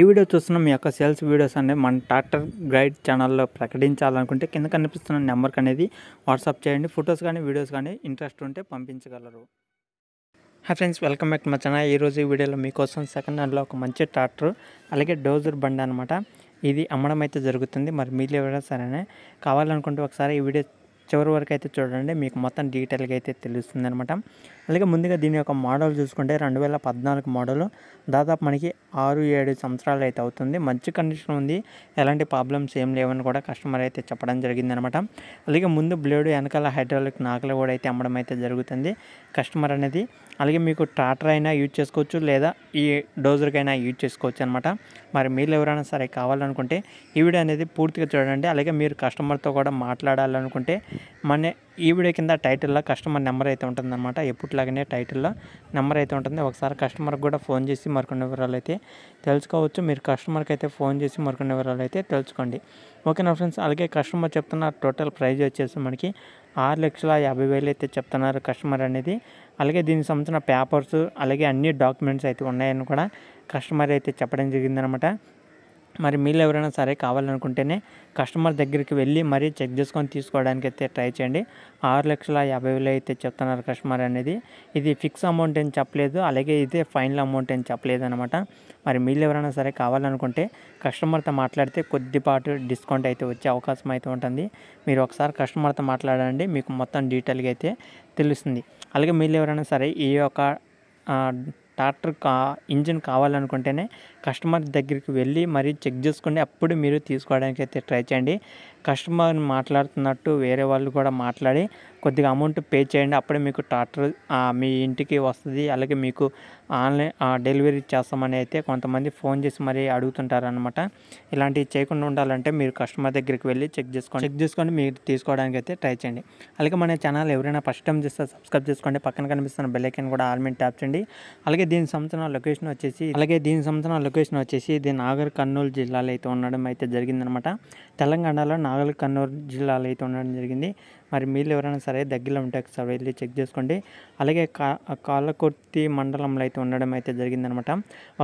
ఈ వీడియో చూస్తున్న మీ యొక్క సేల్స్ వీడియోస్ అనేవి మన ట్రాక్టర్ గైడ్ ఛానల్లో ప్రకటించాలనుకుంటే కింద కనిపిస్తున్న నెంబర్కి అనేది వాట్సాప్ చేయండి ఫొటోస్ కానీ వీడియోస్ కానీ ఇంట్రెస్ట్ ఉంటే పంపించగలరు హాయ్ ఫ్రెండ్స్ వెల్కమ్ బ్యాక్ మా ఛానల్ ఈరోజు ఈ వీడియోలో మీకోసం సెకండ్ హ్యాండ్లో ఒక మంచి ట్రాక్టర్ అలాగే డోజర్ బండి అనమాట ఇది అమ్మడం అయితే జరుగుతుంది మరి మీలో ఎవరైనా సరేనే కావాలనుకుంటే ఒకసారి ఈ వీడియో చివరి వరకు అయితే చూడండి మీకు మొత్తం డీటెయిల్గా అయితే తెలుస్తుంది అనమాట అలాగే ముందుగా దీని యొక్క మోడల్ చూసుకుంటే రెండు వేల పద్నాలుగు మోడల్ దాదాపు మనకి ఆరు ఏడు సంవత్సరాలు అయితే అవుతుంది మంచి కండిషన్ ఉంది ఎలాంటి ప్రాబ్లమ్స్ ఏం లేవని కూడా కస్టమర్ అయితే చెప్పడం జరిగిందనమాట అలాగే ముందు బ్లేడు వెనకాల హైడ్రాలిక్ నాకలు కూడా అయితే అమ్మడం అయితే జరుగుతుంది కస్టమర్ అనేది అలాగే మీకు ట్రాక్టర్ అయినా యూజ్ చేసుకోవచ్చు లేదా ఈ డోజర్కైనా యూజ్ చేసుకోవచ్చు అనమాట మరి మీరు ఎవరైనా సరే కావాలనుకుంటే ఈ వీడియో అనేది పూర్తిగా చూడండి అలాగే మీరు కస్టమర్తో కూడా మాట్లాడాలనుకుంటే మన ఈ వీడియో కింద టైటిల్లో కస్టమర్ నెంబర్ అయితే ఉంటుందన్నమాట ఎప్పుట్లాగానే టైటిల్లో నెంబర్ అయితే ఉంటుంది ఒకసారి కస్టమర్కి కూడా ఫోన్ చేసి మరికొన్ని వివరాలు అయితే తెలుసుకోవచ్చు మీరు కస్టమర్కి అయితే ఫోన్ చేసి మరికొన్ని వివరాలు అయితే తెలుసుకోండి ఓకేనా ఫ్రెండ్స్ అలాగే కస్టమర్ చెప్తున్న టోటల్ ప్రైజ్ వచ్చేసి మనకి ఆరు లక్షల యాభై వేలు అయితే చెప్తున్నారు కస్టమర్ అనేది అలాగే దీనికి సంబంధించిన పేపర్స్ అలాగే అన్ని డాక్యుమెంట్స్ అయితే ఉన్నాయని కూడా కస్టమర్ అయితే చెప్పడం జరిగిందనమాట మరి మీరు ఎవరైనా సరే కావాలనుకుంటేనే కస్టమర్ దగ్గరికి వెళ్ళి మరీ చెక్ చేసుకొని తీసుకోవడానికి అయితే ట్రై చేయండి ఆరు లక్షల యాభై వేలు అయితే చెప్తున్నారు కస్టమర్ అనేది ఇది ఫిక్స్ అమౌంట్ అని చెప్పలేదు అలాగే ఇదే ఫైనల్ అమౌంట్ అని చెప్పలేదు అనమాట మరి మీరు ఎవరైనా సరే కావాలనుకుంటే కస్టమర్తో మాట్లాడితే కొద్దిపాటు డిస్కౌంట్ అయితే వచ్చే అవకాశం అయితే ఉంటుంది మీరు ఒకసారి కస్టమర్తో మాట్లాడండి మీకు మొత్తం డీటెయిల్గా అయితే తెలుస్తుంది అలాగే మీరు ఎవరైనా సరే ఈ యొక్క ట్రాక్టర్ కా ఇంజిన్ కావాలనుకుంటేనే కస్టమర్ దగ్గరికి వెళ్ళి మరీ చెక్ చేసుకుని అప్పుడు మీరు తీసుకోవడానికి అయితే ట్రై చేయండి కస్టమర్ని మాట్లాడుతున్నట్టు వేరే వాళ్ళు కూడా మాట్లాడి కొద్దిగా అమౌంట్ పే చేయండి అప్పుడే మీకు ట్రాక్టర్ మీ ఇంటికి వస్తుంది అలాగే మీకు ఆన్లైన్ డెలివరీ చేస్తామని అయితే కొంతమంది ఫోన్ చేసి మరీ అడుగుతుంటారనమాట ఇలాంటివి చేయకుండా ఉండాలంటే మీరు కస్టమర్ దగ్గరికి వెళ్ళి చెక్ చేసుకోండి చెక్ చేసుకోండి మీరు తీసుకోవడానికి అయితే ట్రై చేయండి అలాగే మన ఛానల్ ఎవరైనా ఫస్ట్ టైం చేస్తే సబ్స్క్రైబ్ చేసుకోండి పక్కన కనిపిస్తున్న బెల్లైకన్ కూడా ఆల్మెంట్ ట్యాప్ చేయండి అలాగే దీని సంబంధించిన లొకేషన్ వచ్చేసి అలాగే దీని సంబంధించిన లొకేషన్ వచ్చేసి ఇది నాగర్ కర్నూలు జిల్లాలో అయితే ఉండడం అయితే జరిగిందనమాట తెలంగాణలో నాగర్ నాగల్ కన్నూర్ జిల్లాలో అయితే ఉండడం జరిగింది మరి మీరు ఎవరైనా సరే దగ్గరలో ఉంటే ఒకసారి వెళ్ళి చెక్ చేసుకోండి అలాగే కా కాలకుర్తి మండలంలో అయితే ఉండడం అయితే జరిగిందనమాట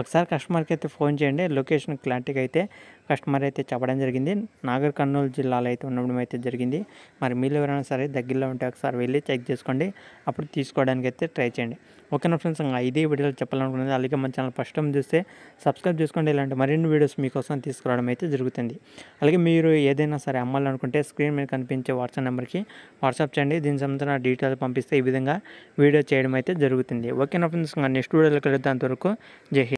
ఒకసారి కస్టమర్కి అయితే ఫోన్ చేయండి లొకేషన్ క్లారిటీగా అయితే కస్టమర్ అయితే చెప్పడం జరిగింది నాగర్ కర్నూలు జిల్లాలో అయితే ఉండడం అయితే జరిగింది మరి మీరు ఎవరైనా సరే దగ్గరలో ఉంటే ఒకసారి వెళ్ళి చెక్ చేసుకోండి అప్పుడు తీసుకోవడానికి అయితే ట్రై చేయండి ఓకేనా ఫ్రెండ్స్ ఇంకా ఇదే వీడియోలో చెప్పాలనుకున్నది అలాగే మన ఛానల్ ఫస్ట్ టైం చూస్తే సబ్స్క్రైబ్ చేసుకోండి ఇలాంటి మరిన్ని వీడియోస్ మీకోసం తీసుకురావడం అయితే జరుగుతుంది అలాగే మీరు ఏదైనా సరే అమ్మాలనుకుంటే స్క్రీన్ మీద కనిపించే వాట్సాప్ నెంబర్కి వాట్సాప్ చేయండి దీని సంబంధించిన డీటెయిల్స్ డీటెయిల్ పంపిస్తే ఈ విధంగా వీడియో చేయడం అయితే జరుగుతుంది నా ఫ్రెండ్స్ నెక్స్ట్ వీడియోలో కలుద్దాం అంతవరకు జై